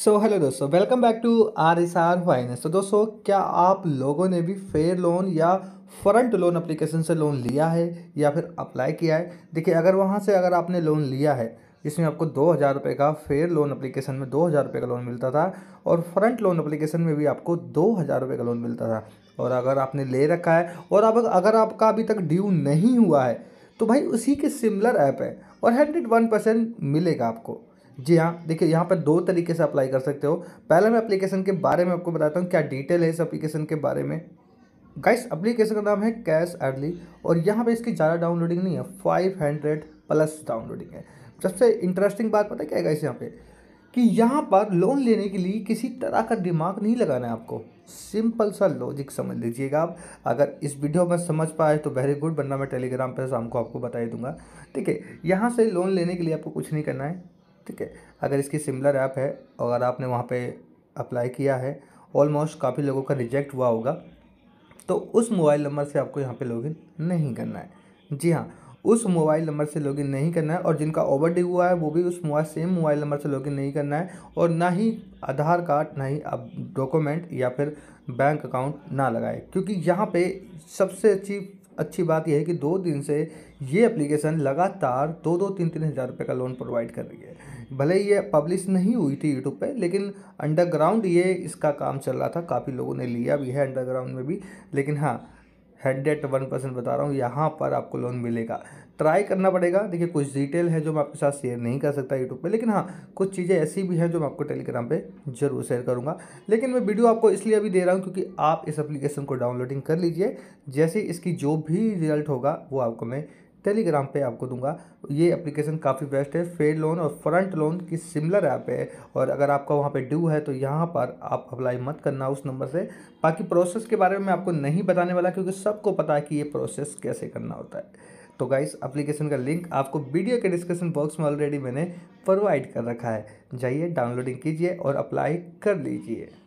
सो hello दोस्तों welcome back to R S R finance तो दोस्तों क्या आप लोगों ने भी फेयर लोन या फ्रंट लोन अप्लीकेशन से लोन लिया है या फिर अप्लाई किया है देखिए अगर वहाँ से अगर आपने लोन लिया है जिसमें आपको दो हज़ार रुपये का फेयर लोन अप्लीकेशन में दो हज़ार रुपये का लोन मिलता था और फ्रंट लोन अप्लीकेशन में भी आपको दो हज़ार रुपये का लोन मिलता था और अगर आपने ले रखा है और अब अगर आपका अभी तक ड्यू नहीं हुआ है तो भाई उसी के सिमिलर ऐप है और हंड्रेड वन परसेंट मिलेगा आपको जी हाँ देखिए यहाँ पर दो तरीके से अप्लाई कर सकते हो पहले मैं अप्लीकेशन के बारे में आपको बताता हूँ क्या डिटेल है इस अप्लीकेशन के बारे में गाइस अप्लीकेशन का नाम है कैश अर्ली और यहाँ पे इसकी ज़्यादा डाउनलोडिंग नहीं है फाइव हंड्रेड प्लस डाउनलोडिंग है सबसे इंटरेस्टिंग बात पता क्या है गाइस यहाँ पे कि यहाँ पर लोन लेने के लिए किसी तरह का दिमाग नहीं लगाना है आपको सिंपल सा लॉजिक समझ लीजिएगा आप अगर इस वीडियो में समझ पाए तो वेरी गुड बनना मैं टेलीग्राम पर शाम को आपको बता ही दूंगा ठीक है यहाँ से लोन लेने के लिए आपको कुछ नहीं करना है ठीक है अगर इसकी सिमिलर ऐप है अगर आपने वहाँ पे अप्लाई किया है ऑलमोस्ट काफ़ी लोगों का रिजेक्ट हुआ होगा तो उस मोबाइल नंबर से आपको यहाँ पे लॉगिन नहीं करना है जी हाँ उस मोबाइल नंबर से लॉगिन नहीं करना है और जिनका ओवर हुआ है वो भी उस मोबाइल सेम मोबाइल नंबर से लॉगिन नहीं करना है और ना ही आधार कार्ड ना ही अब डॉक्यूमेंट या फिर बैंक अकाउंट ना लगाए क्योंकि यहाँ पे सबसे अच्छी अच्छी बात यह है कि दो दिन से ये एप्लीकेशन लगातार दो दो तीन तीन हज़ार रुपये का लोन प्रोवाइड कर रही है भले ही ये पब्लिश नहीं हुई थी यूट्यूब पे लेकिन अंडरग्राउंड ये इसका काम चल रहा था काफ़ी लोगों ने लिया भी है अंडरग्राउंड में भी लेकिन हाँ हंड्रेड वन परसेंट बता रहा हूँ यहाँ पर आपको लोन मिलेगा ट्राई करना पड़ेगा देखिए कुछ डिटेल है जो मैं आपके साथ शेयर नहीं कर सकता यूट्यूब पे लेकिन हाँ कुछ चीज़ें ऐसी भी हैं जो मैं आपको टेलीग्राम पे जरूर शेयर करूँगा लेकिन मैं वीडियो आपको इसलिए अभी दे रहा हूँ क्योंकि आप इस एप्लीकेशन को डाउनलोडिंग कर लीजिए जैसे इसकी जो भी रिजल्ट होगा वो आपको मैं टेलीग्राम पे आपको दूंगा ये एप्लीकेशन काफ़ी बेस्ट है फेड लोन और फ्रंट लोन की सिमिलर ऐप है और अगर आपका वहाँ पे ड्यू है तो यहाँ पर आप अप्लाई मत करना उस नंबर से बाकी प्रोसेस के बारे में मैं आपको नहीं बताने वाला क्योंकि सबको पता है कि ये प्रोसेस कैसे करना होता है तो गाइस एप्लीकेशन का लिंक आपको वीडियो के डिस्क्रिप्शन बॉक्स में ऑलरेडी मैंने प्रोवाइड कर रखा है जाइए डाउनलोडिंग कीजिए और अप्लाई कर लीजिए